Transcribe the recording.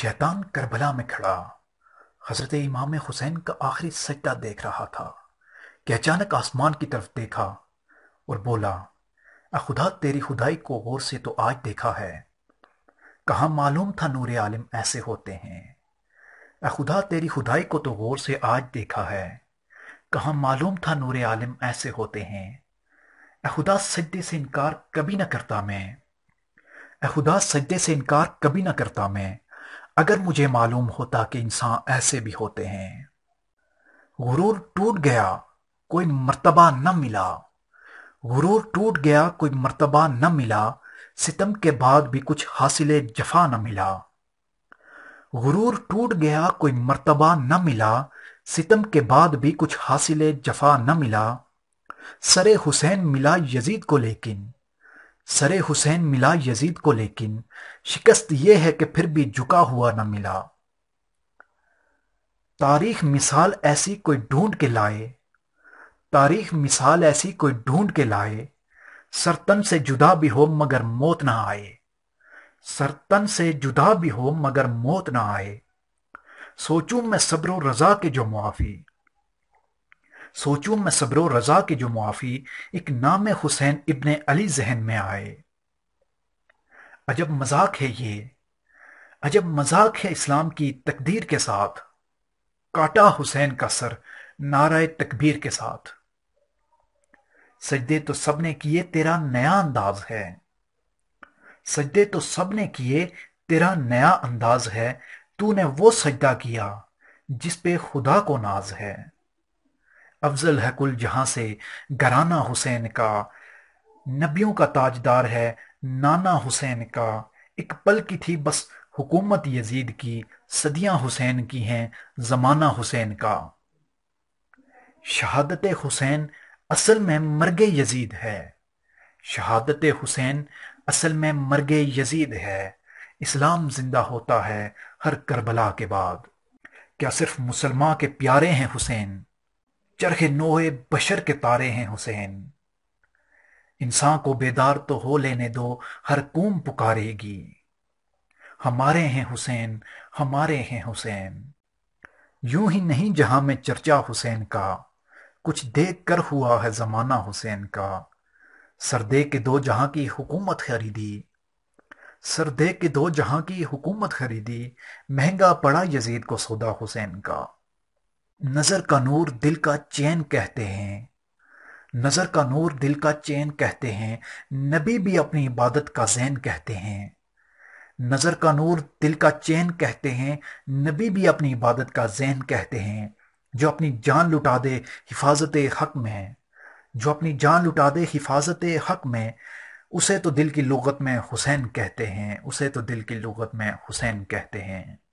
शैतान करबला में खड़ा हजरत इमाम हुसैन का आखिरी सजदा देख रहा था कि अचानक आसमान की तरफ देखा और बोला खुदा तेरी खुदाई को गौर से तो आज देखा है कहा मालूम था नूर आलम ऐसे होते हैं खुदा तेरी खुदाई को तो गौर से आज देखा है कहा मालूम था नूर आलम ऐसे होते हैं खुदा सजदे से इनकार कभी ना करता मैं खुदा सजदे से इनकार कभी ना करता मैं अगर मुझे मालूम होता कि इंसान ऐसे भी होते हैं गुरूर टूट गया कोई मर्तबा न मिला गुरूर टूट गया कोई मर्तबा न मिला सितम के बाद भी कुछ हासिल जफा न मिला गुरूर टूट गया कोई मर्तबा न मिला सितम के बाद भी कुछ हासिल जफा न मिला सरे हुसैन मिला यजीद को लेकिन सरे हुसैन मिला यजीद को लेकिन शिकस्त यह है कि फिर भी झुका हुआ न मिला तारीख मिसाल ऐसी कोई ढूंढ के लाए तारीख मिसाल ऐसी कोई ढूंढ के लाए सरतन से जुदा भी हो मगर मौत ना आए सरतन से जुदा भी हो मगर मौत ना आए सोचूं मैं सब्र रजा के जो मुआफ़ी सोचूं मैं सब्र रज़ा के जो मुआफ़ी एक नाम हुसैन इबन अली जहन में आए अजब मजाक है ये अजब मजाक है इस्लाम की तकदीर के साथ काटा हुसैन का सर नाराय तकबीर के साथ सजदे तो सबने किए तेरा नया अंदाज है सजदे तो सबने किए तेरा नया अंदाज है तूने वो सजदा किया जिस पे खुदा को नाज है अफजल कुल जहां से घराना हुसैन का नबियों का ताजदार है नाना हुसैन का एक पल की थी बस हुकूमत यजीद की सदियां हुसैन की हैं जमाना हुसैन का शहादत हुसैन असल में मरगे यजीद है शहादत हुसैन असल में मरगे यजीद है इस्लाम जिंदा होता है हर करबला के बाद क्या सिर्फ मुसलमान के प्यारे हैं हुसैन चरख नोए बशर के तारे हैं हुसैन इंसान को बेदार तो हो लेने दो हर कूम पुकारेगी हमारे हैं हुसैन हमारे हैं हुसैन यूं ही नहीं जहां में चर्चा हुसैन का कुछ देख कर हुआ है जमाना हुसैन का सरदे के दो जहां की हुकूमत खरीदी सरदे के दो जहां की हुकूमत खरीदी महंगा पड़ा यजीद को सौदा हुसैन का नज़र का नूर दिल का चैन कहते हैं नज़र का नूर दिल का चैन कहते हैं नबी भी अपनी इबादत का जैन कहते हैं नज़र का नूर दिल का चैन कहते हैं नबी भी अपनी इबादत का जैन कहते हैं जो अपनी जान लुटा दे हिफाजत हक में जो अपनी जान लुटा दे हिफाजत हक में उसे तो दिल की लुगत में हुसैन कहते हैं उसे तो दिल की लुगत में हुसैन कहते हैं